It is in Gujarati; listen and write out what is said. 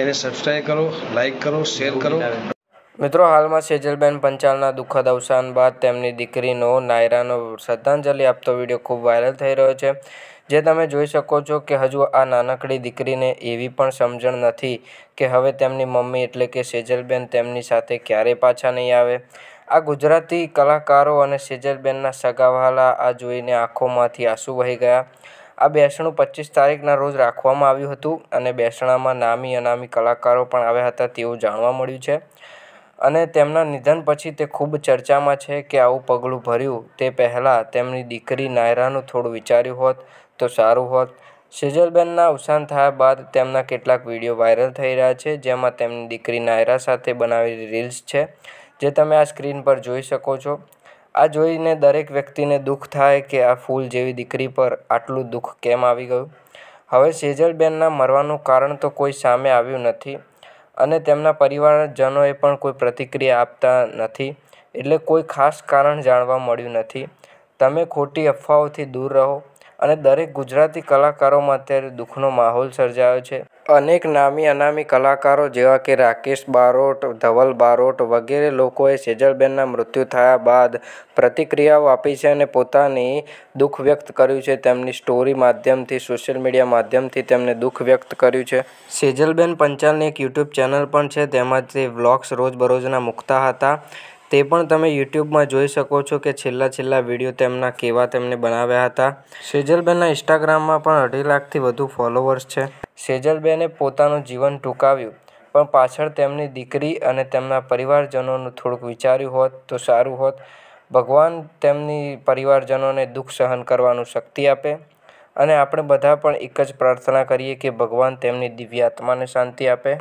એને સબસ્ક્રાઈબ કરો લાઇક કરો શેર કરો મિત્રો હાલમાં સેજલબેન પંચાલના દુઃખદ અવસાન બાદ તેમની દીકરીનો નાયરાનો શ્રદ્ધાંજલિ આપતો વિડીયો ખૂબ વાયરલ થઈ રહ્યો છે જે તમે જોઈ શકો છો કે હજુ આ નાનકડી દીકરીને એવી પણ સમજણ નથી કે હવે તેમની મમ્મી એટલે કે સેજલબેન તેમની સાથે ક્યારે પાછા નહીં આવે આ ગુજરાતી કલાકારો અને સેજલબેનના સગાવાલા આ જોઈને આંખોમાંથી આંસુ વહી ગયા આ બેસણું પચીસ તારીખના રોજ રાખવામાં આવ્યું હતું અને બેસણામાં નામી અનામી કલાકારો પણ આવ્યા હતા તેવું જાણવા મળ્યું છે અને તેમના નિધન પછી તે ખૂબ ચર્ચામાં છે કે આવું પગલું ભર્યું તે પહેલાં તેમની દીકરી નાયરાનું થોડું વિચાર્યું હોત તો સારું હોત સેજલબેનના અવસાન થયા બાદ તેમના કેટલાક વિડીયો વાયરલ થઈ રહ્યા છે જેમાં તેમની દીકરી નાયરા સાથે બનાવેલી રીલ્સ છે જે તમે આ સ્ક્રીન પર જોઈ શકો છો આ જોઈને દરેક વ્યક્તિને દુઃખ થાય કે આ ફૂલ જેવી દીકરી પર આટલું દુઃખ કેમ આવી ગયું હવે સેજલબેનના મરવાનું કારણ તો કોઈ સામે આવ્યું નથી અને તેમના પરિવારજનોએ પણ કોઈ પ્રતિક્રિયા આપતા નથી એટલે કોઈ ખાસ કારણ જાણવા મળ્યું નથી તમે ખોટી અફવાઓથી દૂર રહો અને દરેક ગુજરાતી કલાકારોમાં અત્યારે દુઃખનો માહોલ સર્જાયો છે અનેક નામી અનામી કલાકારો જેવા કે રાકેશ બારોટ ધવલ બારોટ વગેરે લોકોએ સેજલબેનના મૃત્યુ થયા બાદ પ્રતિક્રિયાઓ આપી છે અને પોતાની દુઃખ વ્યક્ત કર્યું છે તેમની સ્ટોરી માધ્યમથી સોશિયલ મીડિયા માધ્યમથી તેમને દુઃખ વ્યક્ત કર્યું છે સેજલબેન પંચાલની એક યુટ્યુબ ચેનલ પણ છે તેમાં તે વ્લોગ્સ રોજબરોજના મૂકતા હતા તે પણ તમે યુટ્યુબમાં જોઈ શકો છો કે છેલ્લા છેલ્લા વિડીયો તેમના કેવા તેમને બનાવ્યા હતા સેજલબેનના ઇન્સ્ટાગ્રામમાં પણ અઢી લાખથી વધુ ફોલોવર્સ છે સેજલબેને પોતાનું જીવન ટૂંકાવ્યું પણ પાછળ તેમની દીકરી અને તેમના પરિવારજનોનું થોડુંક વિચાર્યું હોત તો સારું હોત ભગવાન તેમની પરિવારજનોને દુઃખ સહન કરવાનું શક્તિ આપે અને આપણે બધા પણ એક જ પ્રાર્થના કરીએ કે ભગવાન તેમની દિવ્ય આત્માને શાંતિ આપે